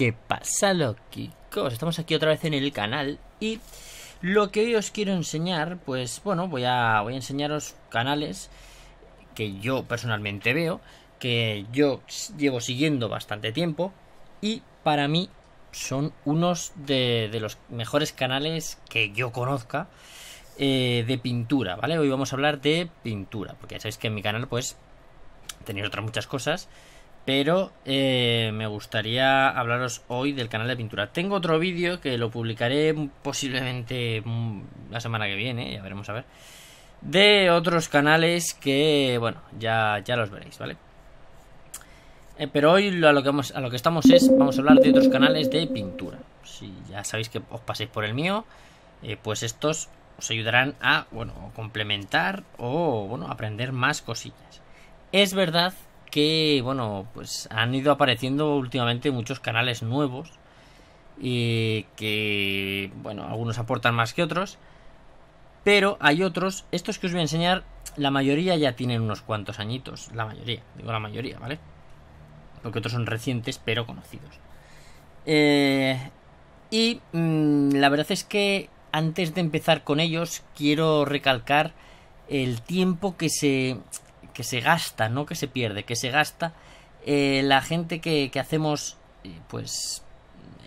¿Qué pasa, loquicos? Estamos aquí otra vez en el canal y lo que hoy os quiero enseñar, pues bueno, voy a, voy a enseñaros canales que yo personalmente veo, que yo llevo siguiendo bastante tiempo y para mí son unos de, los mejores canales que yo conozca eh, de pintura, ¿vale? Hoy vamos a hablar de pintura, porque ya sabéis que en mi canal pues tenéis otras muchas cosas pero eh, me gustaría hablaros hoy del canal de pintura. Tengo otro vídeo que lo publicaré posiblemente mm, la semana que viene, ya veremos a ver. De otros canales que, bueno, ya, los veréis, ¿vale? Eh, pero hoy a lo, que vamos, a lo que estamos es, vamos a hablar de otros canales de pintura. Si ya sabéis que os paséis por el mío, eh, pues estos os ayudarán a, bueno, complementar o, bueno, aprender más cosillas. Es verdad que, bueno, pues han ido apareciendo últimamente muchos canales nuevos y que, bueno, algunos aportan más que otros, pero hay otros, estos que os voy a enseñar, la mayoría ya tienen unos cuantos añitos, la mayoría, digo la mayoría, ¿vale? Porque otros son recientes pero conocidos. Eh, y mm, la verdad es que antes de empezar con ellos, quiero recalcar el tiempo que se que se gasta, no que se pierde, que se gasta eh, la gente que, que hacemos eh, pues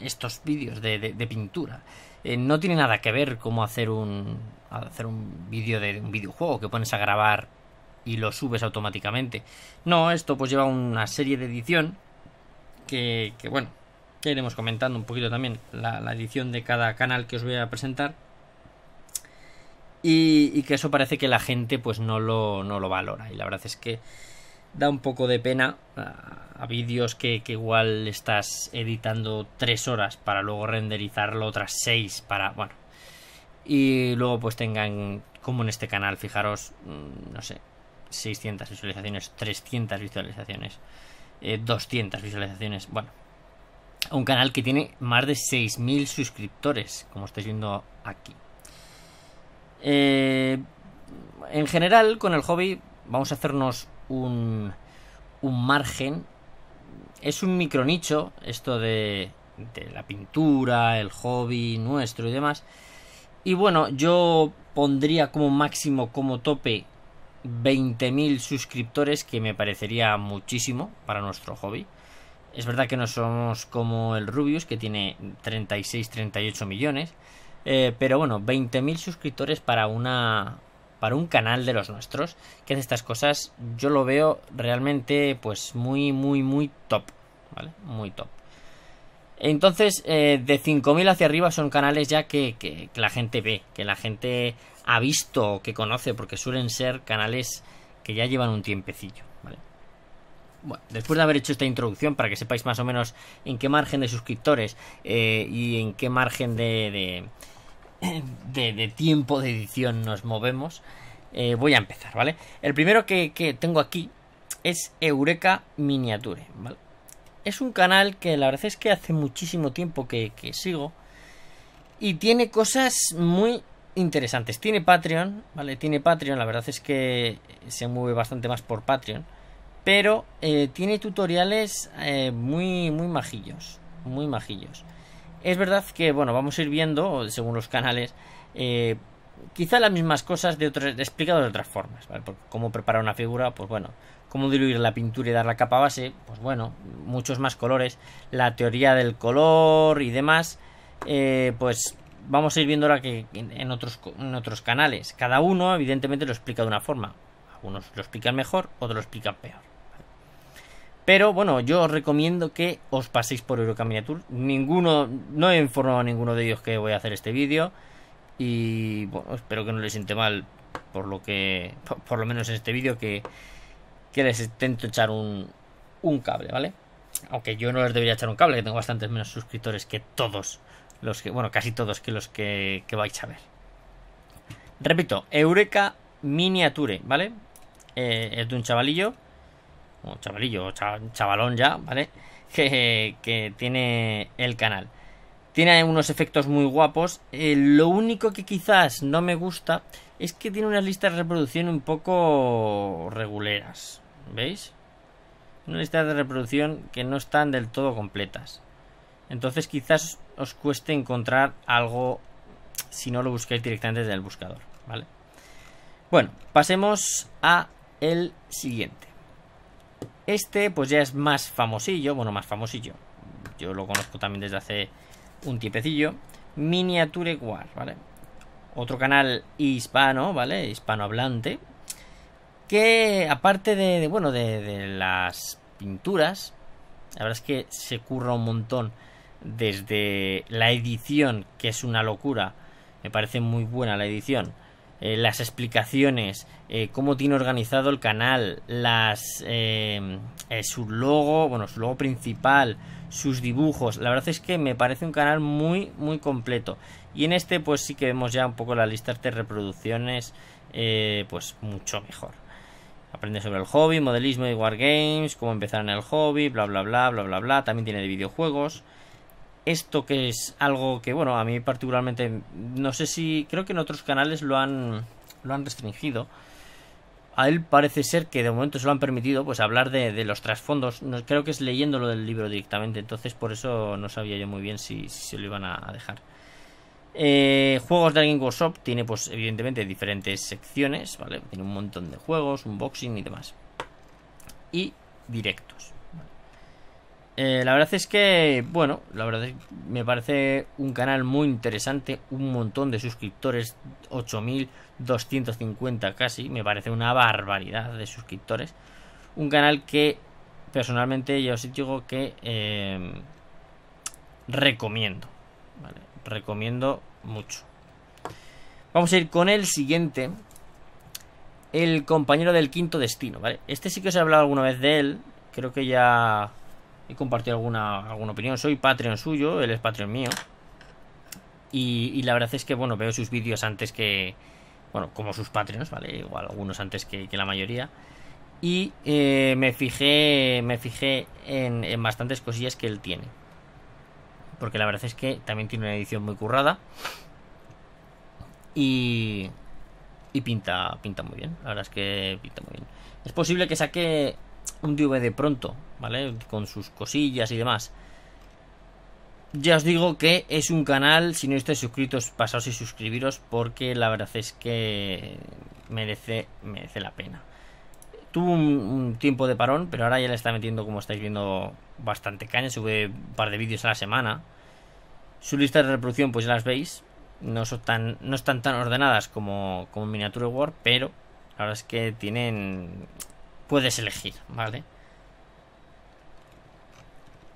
estos vídeos de, de, pintura. Eh, no tiene nada que ver cómo hacer un hacer un vídeo de un videojuego que pones a grabar y lo subes automáticamente. No, esto pues lleva una serie de edición que, que bueno, que iremos comentando un poquito también la, la edición de cada canal que os voy a presentar. Y, que eso parece que la gente pues no lo, no lo valora. Y la verdad es que da un poco de pena a, vídeos que, igual estás editando tres horas para luego renderizarlo otras seis para... bueno. Y luego pues tengan, como en este canal, fijaros, mm, no sé, 600 visualizaciones, 300 visualizaciones, 200 eh, visualizaciones, bueno. Un canal que tiene más de 6.000 suscriptores, como estáis viendo aquí. Eh, en general, con el hobby vamos a hacernos un, margen. Es un micronicho esto de, de la pintura, el hobby nuestro y demás. Y bueno, yo pondría como máximo, como tope, 20.000 suscriptores, que me parecería muchísimo para nuestro hobby. Es verdad que no somos como el Rubius, que tiene 36, 38 millones. Eh, pero bueno, 20.000 suscriptores para una para un canal de los nuestros que hace estas cosas, yo lo veo realmente pues muy muy muy top, ¿vale? Muy top. Entonces, eh, de 5.000 hacia arriba son canales ya que, que, que, la gente ve, que la gente ha visto o que conoce, porque suelen ser canales que ya llevan un tiempecillo. Bueno, después de haber hecho esta introducción para que sepáis más o menos en qué margen de suscriptores eh, y en qué margen de de, tiempo de edición nos movemos, eh, voy a empezar, ¿vale? El primero que, tengo aquí es Eureka Miniature, ¿vale? Es un canal que la verdad es que hace muchísimo tiempo que, que sigo y tiene cosas muy interesantes. Tiene Patreon, ¿vale? Tiene Patreon, la verdad es que se mueve bastante más por Patreon. Pero eh, tiene tutoriales eh, muy, muy majillos. Muy majillos. Es verdad que, bueno, vamos a ir viendo, según los canales, eh, quizá las mismas cosas de explicadas de otras formas. cómo preparar una figura, pues bueno. Cómo diluir la pintura y dar la capa base, pues bueno. Muchos más colores. La teoría del color y demás. pues vamos a ir viendo ahora que en otros, en otros canales. Cada uno, evidentemente, lo explica de una forma. Algunos lo explican mejor, otros lo explican peor. Pero bueno, yo os recomiendo que os paséis por Eureka Miniature Ninguno, no he informado a ninguno de ellos que voy a hacer este vídeo. Y bueno, espero que no les siente mal por lo que, por, lo menos en este vídeo, que, que les intento echar un, un cable, ¿vale? Aunque yo no les debería echar un cable, que tengo bastantes menos suscriptores que todos los que, bueno, casi todos que los que, que vais a ver. Repito, Eureka Miniature, ¿vale? Eh, es de un chavalillo o chavalillo, chavalón ya, ¿vale? Que, tiene el canal. Tiene unos efectos muy guapos. Eh, lo único que quizás no me gusta es que tiene unas listas de reproducción un poco reguleras. ¿Veis? Unas listas de reproducción que no están del todo completas. Entonces quizás os cueste encontrar algo si no lo buscáis directamente desde el buscador. ¿Vale? Bueno, pasemos a el siguiente. Este pues ya es más famosillo, bueno, más famosillo. Yo lo conozco también desde hace un tiempecillo. Miniature War, ¿vale? Otro canal hispano, ¿vale? Hispanohablante. Que aparte de, bueno, de, de las pinturas, la verdad es que se curra un montón desde la edición, que es una locura. Me parece muy buena la edición eh, las explicaciones, eh, cómo tiene organizado el canal, las eh, su logo, bueno, su logo principal, sus dibujos. La verdad es que me parece un canal muy, muy completo. Y en este, pues sí que vemos ya un poco las listas de reproducciones, pues mucho mejor. Aprende sobre el hobby, modelismo y wargames, cómo empezar en el hobby, bla, bla, bla, bla, bla, bla. También tiene de videojuegos esto que es algo que, bueno, a mí particularmente, no sé si, creo que en otros canales lo han, lo han restringido. A él parece ser que de momento se lo han permitido, pues hablar de, los trasfondos. creo que es leyéndolo del libro directamente, entonces por eso no sabía yo muy bien si, se lo iban a, dejar. Eh, juegos de Alguien Shop tiene, pues, evidentemente, diferentes secciones, ¿vale? Tiene un montón de juegos, unboxing y demás. Y directos. Eh, la verdad es que, bueno, la verdad es que me parece un canal muy interesante, un montón de suscriptores, 8.250 casi, me parece una barbaridad de suscriptores. Un canal que personalmente ya os digo que em, recomiendo, ¿vale? Recomiendo mucho. Vamos a ir con el siguiente, el compañero del quinto destino, ¿vale? Este sí que os he hablado alguna vez de él, creo que ya y compartir alguna, alguna opinión. Soy Patreon suyo, él es Patreon mío. Y, la verdad es que, bueno, veo sus vídeos antes que. Bueno, como sus Patreons, ¿vale? Igual algunos antes que, la mayoría. Y eh, me fijé, me fijé en, en bastantes cosillas que él tiene. Porque la verdad es que también tiene una edición muy currada. Y, y pinta, pinta muy bien. La verdad es que pinta muy bien. Es posible que saque un DVD pronto, ¿vale? Con sus cosillas y demás. Ya os digo que es un canal, si no estáis suscritos, pasaos y suscribiros porque la verdad es que merece, merece la pena. Tuvo un, tiempo de parón, pero ahora ya le está metiendo, como estáis viendo, bastante caña. Sube un par de vídeos a la semana. Su lista de reproducción, pues ya las veis. No, son tan, no están tan ordenadas como, como Miniature War, pero la verdad es que tienen puedes elegir, ¿vale?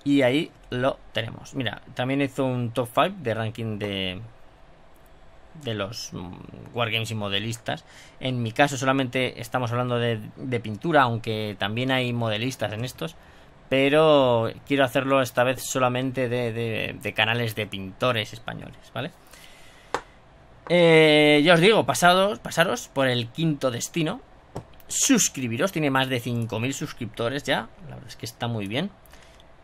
Y ahí lo tenemos. Mira, también hizo un top 5 de ranking de, de los mm, wargames y modelistas. En mi caso solamente estamos hablando de, pintura, aunque también hay modelistas en estos. Pero quiero hacerlo esta vez solamente de, canales de pintores españoles, ¿vale? Eh, ya os digo, pasados, pasaros por el quinto destino, suscribiros, tiene más de 5.000 suscriptores ya, la verdad es que está muy bien.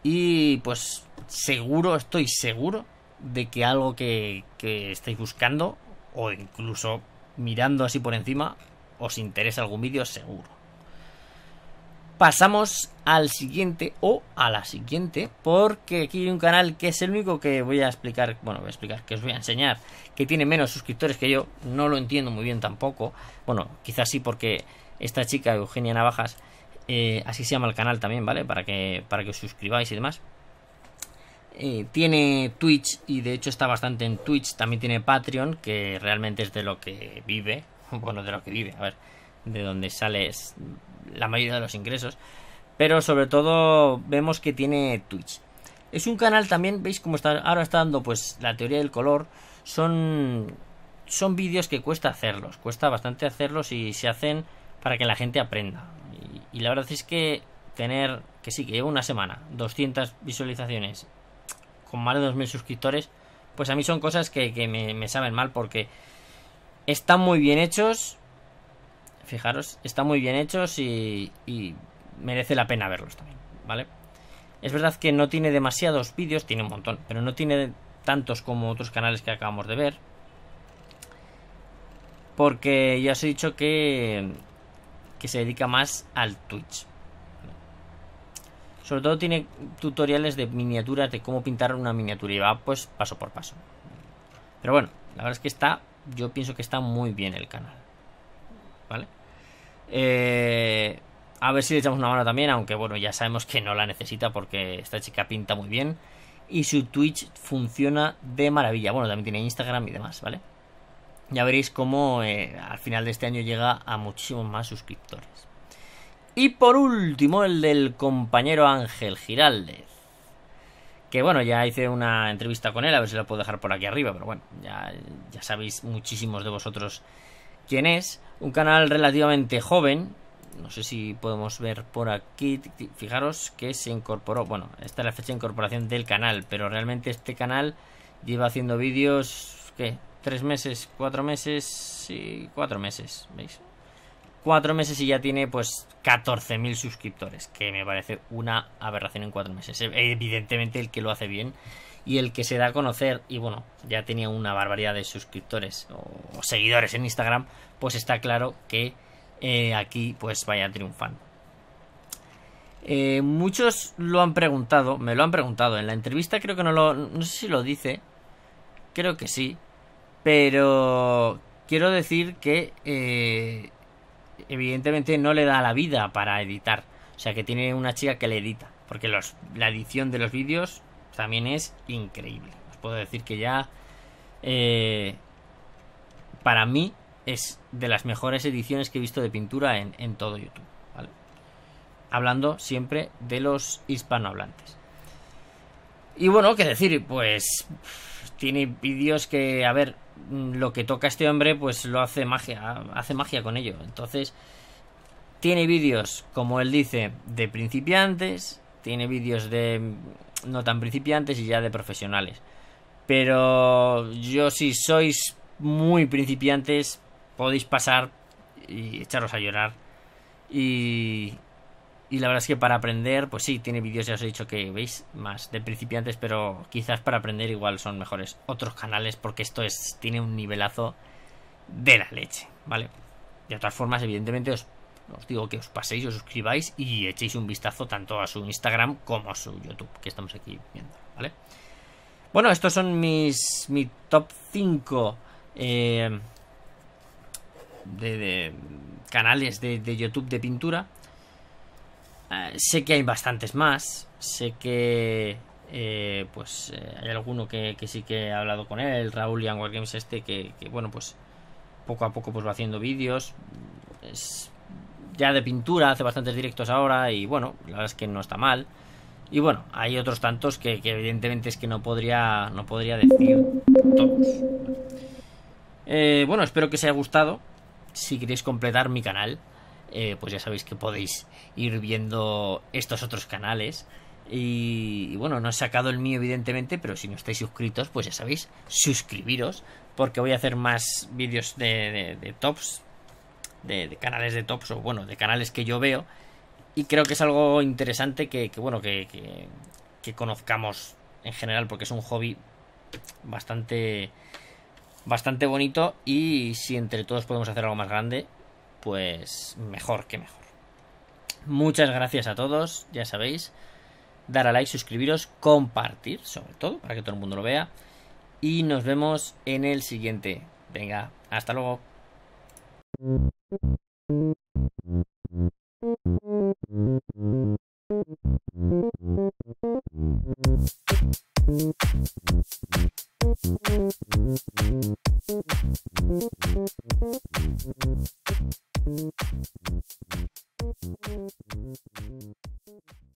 Y pues seguro, estoy seguro de que algo que, que estáis buscando o incluso mirando así por encima os interesa algún vídeo seguro. Pasamos al siguiente o a la siguiente, porque aquí hay un canal que es el único que voy a explicar, bueno, voy a explicar, que os voy a enseñar, que tiene menos suscriptores que yo, no lo entiendo muy bien tampoco, bueno, quizás sí porque esta chica, Eugenia Navajas, eh, así se llama el canal también, ¿vale? Para que, para que os suscribáis y demás. Eh, tiene Twitch y de hecho está bastante en Twitch. También tiene Patreon, que realmente es de lo que vive. Bueno, de lo que vive, a ver, de donde sale la mayoría de los ingresos. Pero sobre todo vemos que tiene Twitch. Es un canal también, veis cómo está, ahora está dando pues la teoría del color. Son, son vídeos que cuesta hacerlos, cuesta bastante hacerlos y se hacen para que la gente aprenda. Y, la verdad es que tener, que sí, que llevo una semana, 200 visualizaciones con más de 2.000 suscriptores, pues a mí son cosas que, me, me, saben mal porque están muy bien hechos, fijaros, están muy bien hechos y, y merece la pena verlos también, ¿vale? Es verdad que no tiene demasiados vídeos, tiene un montón, pero no tiene tantos como otros canales que acabamos de ver. Porque ya os he dicho que que se dedica más al Twitch. Sobre todo tiene tutoriales de miniaturas de cómo pintar una miniatura y va pues paso por paso. Pero bueno, la verdad es que está, yo pienso que está muy bien el canal. ¿Vale? Eh, a ver si le echamos una mano también, aunque bueno, ya sabemos que no la necesita porque esta chica pinta muy bien y su Twitch funciona de maravilla. Bueno, también tiene Instagram y demás, ¿vale? ya veréis cómo eh, al final de este año llega a muchísimos más suscriptores. Y por último, el del compañero Ángel Giraldez. Que bueno, ya hice una entrevista con él, a ver si la puedo dejar por aquí arriba, pero bueno, ya, ya sabéis muchísimos de vosotros quién es. Un canal relativamente joven, no sé si podemos ver por aquí, fijaros que se incorporó, bueno, esta es la fecha de incorporación del canal, pero realmente este canal lleva haciendo vídeos, ¿qué? tres meses, cuatro meses y cuatro meses, ¿veis? Cuatro meses y ya tiene pues 14.000 suscriptores, que me parece una aberración en cuatro meses. E, evidentemente el que lo hace bien y el que se da a conocer, y bueno, ya tenía una barbaridad de suscriptores o seguidores en Instagram, pues está claro que eh, aquí pues vaya triunfando. Eh, muchos lo han preguntado, me lo han preguntado en la entrevista, creo que no lo, no sé si lo dice, creo que sí, pero quiero decir que eh, evidentemente no le da la vida para editar. O sea que tiene una chica que le edita. Porque la edición de los vídeos también es increíble. Os puedo decir que ya... Eh, para mí es de las mejores ediciones que he visto de pintura en, todo YouTube. Hablando siempre de los hispanohablantes. Y bueno, qué decir, pues tiene vídeos que, a ver, mm, lo que toca este hombre, pues lo hace magia, hace magia con ello. Entonces, tiene vídeos, como él dice, de principiantes, tiene vídeos de no tan principiantes y ya de profesionales. Pero yo si sois muy principiantes, podéis pasar y echaros a llorar. Y, y la verdad es que para aprender, pues sí, tiene vídeos, ya os he dicho que veis, más de principiantes, pero quizás para aprender igual son mejores otros canales porque esto es, tiene un nivelazo de la leche, ¿vale? De todas formas, evidentemente os, os digo que os paséis, os suscribáis y echéis un vistazo tanto a su Instagram como a su YouTube, que estamos aquí viendo, ¿vale? Bueno, estos son mis mi top 5 eh, de, canales de, de YouTube de pintura. Eh, sé que hay bastantes más. Sé que. Eh, pues eh, hay alguno que, que, sí que he hablado con él, Raúl y Wargames. Games este, que, bueno, pues poco a poco pues va haciendo vídeos. Es ya de pintura, hace bastantes directos ahora y bueno, la verdad es que no está mal. Y bueno, hay otros tantos que, evidentemente es que no podría, no podría decir todos. bueno, espero que os haya gustado. Si queréis completar mi canal, eh, pues ya sabéis que podéis ir viendo estos otros canales. Y, bueno, no he sacado el mío evidentemente, pero si no estáis suscritos, pues ya sabéis, suscribiros, porque voy a hacer más vídeos de, tops, de, canales de tops, o bueno, de canales que yo veo. Y creo que es algo interesante que, bueno, que, que, que conozcamos en general, porque es un hobby bastante bastante bonito y si entre todos podemos hacer algo más grande, pues mejor que mejor. Muchas gracias a todos, ya sabéis. Dar a like, suscribiros, compartir, sobre todo, para que todo el mundo lo vea. Y nos vemos en el siguiente. Venga, hasta luego.